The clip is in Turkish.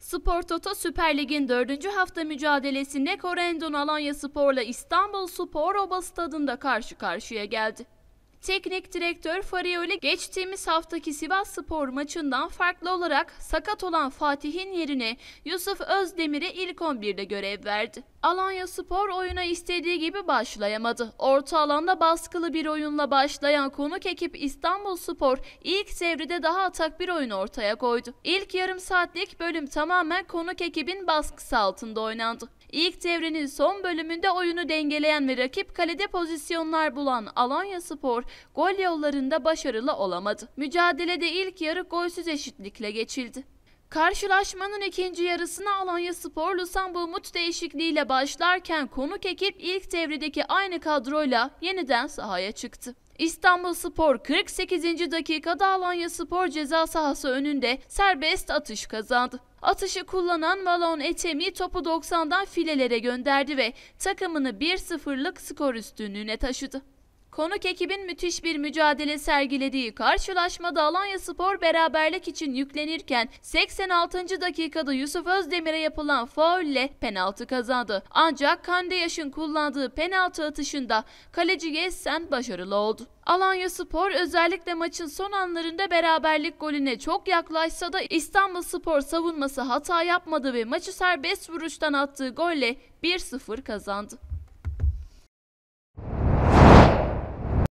Spor Toto Süper Lig'in 4. hafta mücadelesinde Korendon Alanya Spor'la İstanbul Spor Oba Stadında karşı karşıya geldi. Teknik direktör Farioli geçtiğimiz haftaki Sivas Spor maçından farklı olarak sakat olan Fatih'in yerine Yusuf Özdemir'e ilk 11'de görev verdi. Alanya Spor oyuna istediği gibi başlayamadı. Orta alanda baskılı bir oyunla başlayan konuk ekip İstanbul Spor ilk devrede daha atak bir oyun ortaya koydu. İlk yarım saatlik bölüm tamamen konuk ekibin baskısı altında oynandı. İlk devrenin son bölümünde oyunu dengeleyen ve rakip kalede pozisyonlar bulan Alanya Spor gol yollarında başarılı olamadı. Mücadelede ilk yarı golsüz eşitlikle geçildi. Karşılaşmanın ikinci yarısına Alanya Spor Lusambo Umut değişikliğiyle başlarken konuk ekip ilk devredeki aynı kadroyla yeniden sahaya çıktı. İstanbul Spor 48. dakikada Alanya Spor ceza sahası önünde serbest atış kazandı. Atışı kullanan Valon Etemi topu 90'dan filelere gönderdi ve takımını 1-0'lık skor üstünlüğüne taşıdı. Konuk ekibin müthiş bir mücadele sergilediği karşılaşmada Alanya Spor beraberlik için yüklenirken 86. dakikada Yusuf Özdemir'e yapılan faulle penaltı kazandı. Ancak Kande Yaş'ın kullandığı penaltı atışında kaleci Yessen başarılı oldu. Alanya Spor özellikle maçın son anlarında beraberlik golüne çok yaklaşsa da İstanbul Spor savunması hata yapmadı ve maçı serbest vuruştan attığı golle 1-0 kazandı.